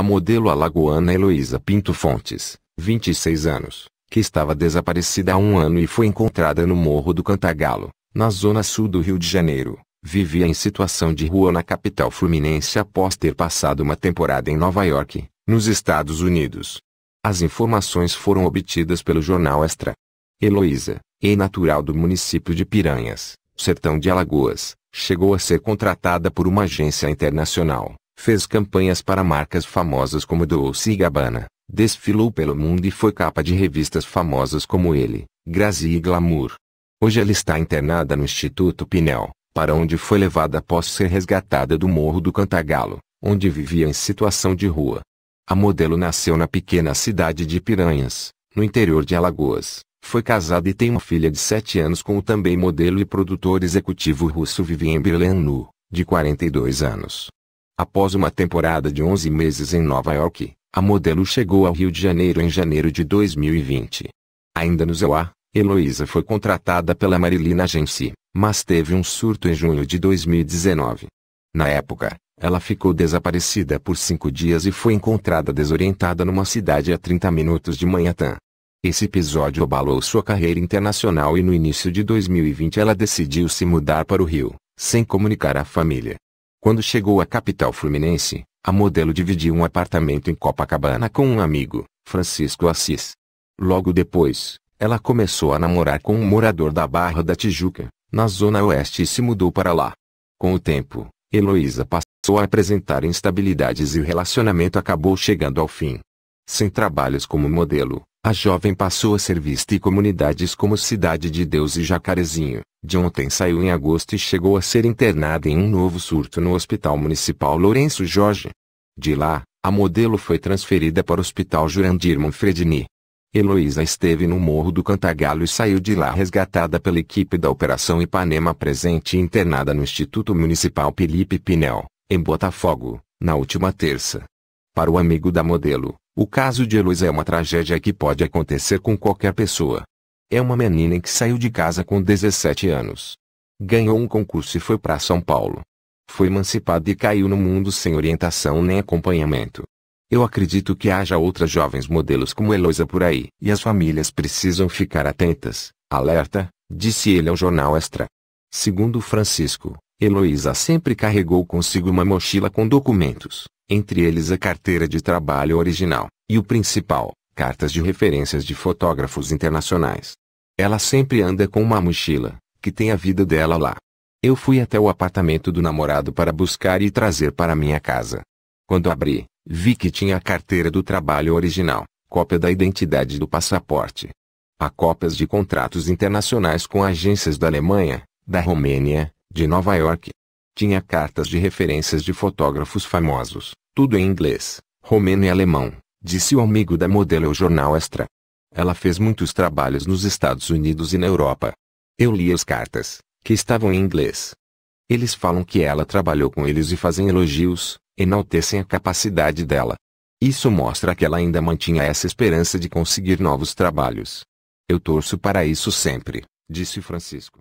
A modelo alagoana Heloísa Pinto Fontes, 26 anos, que estava desaparecida há um ano e foi encontrada no Morro do Cantagalo, na zona sul do Rio de Janeiro, vivia em situação de rua na capital fluminense após ter passado uma temporada em Nova York, nos Estados Unidos. As informações foram obtidas pelo jornal Extra. Heloísa, e natural do município de Piranhas, sertão de Alagoas, chegou a ser contratada por uma agência internacional, Fez campanhas para marcas famosas como Dolce Gabbana, desfilou pelo mundo e foi capa de revistas famosas como ele, Grazi e Glamour. Hoje ela está internada no Instituto Pinel, para onde foi levada após ser resgatada do Morro do Cantagalo, onde vivia em situação de rua. A modelo nasceu na pequena cidade de Piranhas, no interior de Alagoas. Foi casada e tem uma filha de 7 anos com o também modelo e produtor executivo russo vivian Berlenu, de 42 anos. Após uma temporada de 11 meses em Nova York, a modelo chegou ao Rio de Janeiro em janeiro de 2020. Ainda no ZOA, Heloísa foi contratada pela Marilina Agency, mas teve um surto em junho de 2019. Na época, ela ficou desaparecida por cinco dias e foi encontrada desorientada numa cidade a 30 minutos de Manhattan. Esse episódio abalou sua carreira internacional e no início de 2020 ela decidiu se mudar para o Rio, sem comunicar à família. Quando chegou à capital fluminense, a modelo dividiu um apartamento em Copacabana com um amigo, Francisco Assis. Logo depois, ela começou a namorar com um morador da Barra da Tijuca, na zona oeste e se mudou para lá. Com o tempo, Heloísa passou a apresentar instabilidades e o relacionamento acabou chegando ao fim. Sem trabalhos como modelo, a jovem passou a ser vista em comunidades como Cidade de Deus e Jacarezinho, de ontem saiu em agosto e chegou a ser internada em um novo surto no Hospital Municipal Lourenço Jorge. De lá, a modelo foi transferida para o Hospital Jurandir Manfredini. Heloísa esteve no Morro do Cantagalo e saiu de lá resgatada pela equipe da Operação Ipanema presente e internada no Instituto Municipal Felipe Pinel, em Botafogo, na última terça. Para o amigo da modelo, o caso de Heloísa é uma tragédia que pode acontecer com qualquer pessoa. É uma menina que saiu de casa com 17 anos. Ganhou um concurso e foi para São Paulo. Foi emancipada e caiu no mundo sem orientação nem acompanhamento. Eu acredito que haja outras jovens modelos como Heloísa por aí, e as famílias precisam ficar atentas, alerta, disse ele ao jornal Extra. Segundo Francisco, Heloísa sempre carregou consigo uma mochila com documentos, entre eles a carteira de trabalho original, e o principal, cartas de referências de fotógrafos internacionais. Ela sempre anda com uma mochila, que tem a vida dela lá. Eu fui até o apartamento do namorado para buscar e trazer para minha casa. Quando abri, vi que tinha a carteira do trabalho original, cópia da identidade do passaporte. Há cópias de contratos internacionais com agências da Alemanha, da Romênia, de Nova York. Tinha cartas de referências de fotógrafos famosos, tudo em inglês, romeno e alemão, disse o amigo da modelo ao jornal Extra. Ela fez muitos trabalhos nos Estados Unidos e na Europa. Eu li as cartas, que estavam em inglês. Eles falam que ela trabalhou com eles e fazem elogios, enaltecem a capacidade dela. Isso mostra que ela ainda mantinha essa esperança de conseguir novos trabalhos. Eu torço para isso sempre, disse Francisco.